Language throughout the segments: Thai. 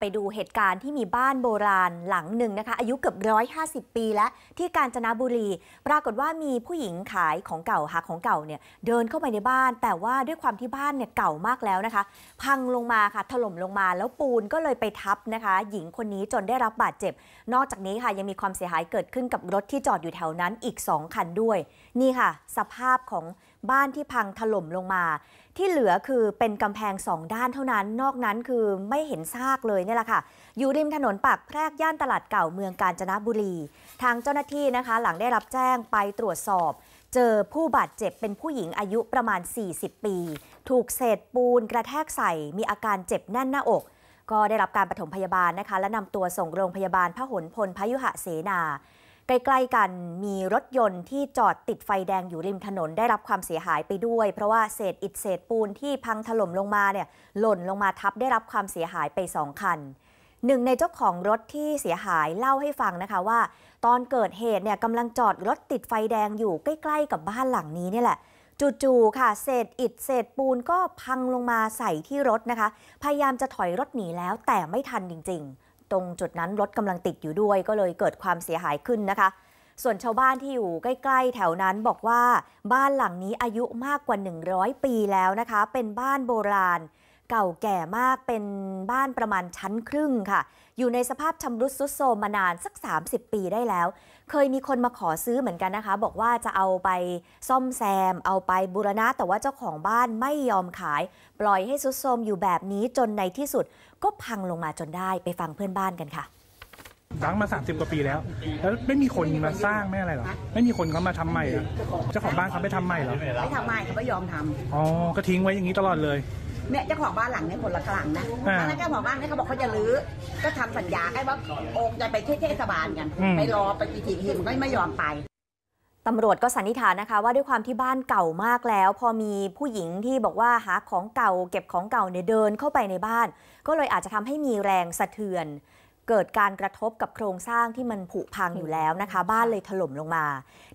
ไปดูเหตุการณ์ที่มีบ้านโบราณหลังหนึ่งนะคะ อายุเกือบร้0อยหาสิบปีแล้วที่กาญจนบุรี ปรากฏว่ามีผู้หญิงขายของเก่าหาของเก่าเนี่ยเดินเข้าไปในบ้าน แต่ว่าด้วยความที่บ้านเนี่ยเก่ามากแล้วนะคะ พังลงมาค่ะ ถล่มลงมา แล้วปูนก็เลยไปทับนะคะ หญิงคนนี้จนได้รับบาดเจ็บ นอกจากนี้ค่ะยังมีความเสียหายเกิดขึ้นกับรถที่จอดอยู่แถวนั้นอีก2คันด้วย นี่ค่ะ สภาพของบ้านที่พังถล่มลงมาที่เหลือคือเป็นกำแพงสองด้านเท่านั้น นอกนั้นคือไม่เห็นซากเลยเนี่แหละค่ะ อยู่ริมถนนปากแพรกย่านตลาดเก่าเมืองกาญจนบุรี ทางเจ้าหน้าที่นะคะ หลังได้รับแจ้งไปตรวจสอบ เจอผู้บาดเจ็บเป็นผู้หญิงอายุประมาณ 40 ปี ถูกเศษปูนกระแทกใส่มีอาการเจ็บแน่นหน้าอก ก็ได้รับการปฐมพยาบาลนะคะและนำตัวส่งโรงพยาบาลพหลพลพยุหะเสนาใกล้ๆกันมีรถยนต์ที่จอดติดไฟแดงอยู่ริมถนนได้รับความเสียหายไปด้วย เพราะว่าเศษอิฐเศษปูนที่พังถล่มลงมาเนี่ยหล่นลงมาทับได้รับความเสียหายไปสองคันหนึ่งในเจ้าของรถที่เสียหายเล่าให้ฟังนะคะว่า ตอนเกิดเหตุเนี่ยกำลังจอดรถติดไฟแดงอยู่ใกล้ ๆกับบ้านหลังนี้นี่แหละจู่ๆค่ะ เศษอิฐเศษปูนก็พังลงมาใส่ที่รถนะคะพยายามจะถอยรถหนีแล้ว แต่ไม่ทันจริงๆตรงจุดนั้นรถกำลังติดอยู่ด้วยก็เลยเกิดความเสียหายขึ้นนะคะ ส่วนชาวบ้านที่อยู่ใกล้ ๆ แถวนั้นบอกว่าบ้านหลังนี้อายุมากกว่า 100 ปีแล้วนะคะ เป็นบ้านโบราณเก่าแก่มากเป็นบ้านประมาณชั้นครึ่งค่ะ อยู่ในสภาพชำรุดทรุดโทรมมานานสัก 30 ปีได้แล้ว เคยมีคนมาขอซื้อเหมือนกันนะคะ บอกว่าจะเอาไปซ่อมแซม เอาไปบูรณะ แต่ว่าเจ้าของบ้านไม่ยอมขาย ปล่อยให้ทรุดโทรมอยู่แบบนี้จนในที่สุด ก็พังลงมาจนได้ไปฟังเพื่อนบ้านกันค่ะร้างมา 30 กว่าปีแล้วแล้วไม่มีคนมาสร้างไม่อะไรหรอไม่มีคนเขามาทำใหม่หรอเจ้าของบ้านเขาไม่ทำใหม่หรอไม่ทำใหม่เขาไม่ยอมทำอ๋อก็ทิ้งไว้อย่างนี้ตลอดเลยเนี่ยเจ้าของบ้านหลังนี่คนละหลังนะาแล้วเจ้าของบ้านเนี่ยเขาบอกเขาจะรื้อ ก็ทำสัญญาให้ว่าโอกจะไปท่เทศบาลกันมไปรอไปปีทีทีมัมก็ไม่ยอมไปตำรวจก็สันนิษฐานนะคะว่าด้วยความที่บ้านเก่ามากแล้ว พอมีผู้หญิงที่บอกว่าหาของเก่าเก็บของเก่าเนี่ยเดินเข้าไปในบ้าน ก็เลยอาจจะทำให้มีแรงสะเทือนเกิดการกระทบกับโครงสร้างที่มันผุพังอยู่แล้วนะคะ บ้านเลยถล่มลงมา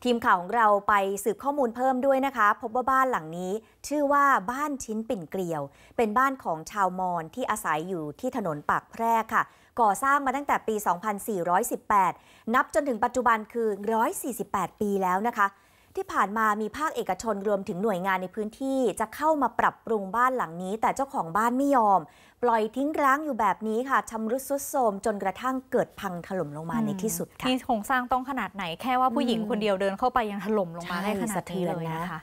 ทีมข่าวของเราไปสืบข้อมูลเพิ่มด้วยนะคะ พบว่าบ้านหลังนี้ชื่อว่าบ้านชิ้นปิ่นเกลียว เป็นบ้านของชาวมอญที่อาศัยอยู่ที่ถนนปากแพร่ค่ะ ก่อสร้างมาตั้งแต่ปี 2418 นับจนถึงปัจจุบันคือ 148 ปีแล้วนะคะที่ผ่านมามีภาคเอกชนรวมถึงหน่วยงานในพื้นที่จะเข้ามาปรับปรุงบ้านหลังนี้ แต่เจ้าของบ้านไม่ยอม ปล่อยทิ้งร้างอยู่แบบนี้ค่ะชำรุดทรุดโทรมจนกระทั่งเกิดพังถล่มลงมาในที่สุดค่ะนี่โครงสร้างต้องขนาดไหนแค่ว่าผู้หญิงคนเดียวเดินเข้าไปยังถล่มลงมาได้ขนาดนี้เลยนะคะ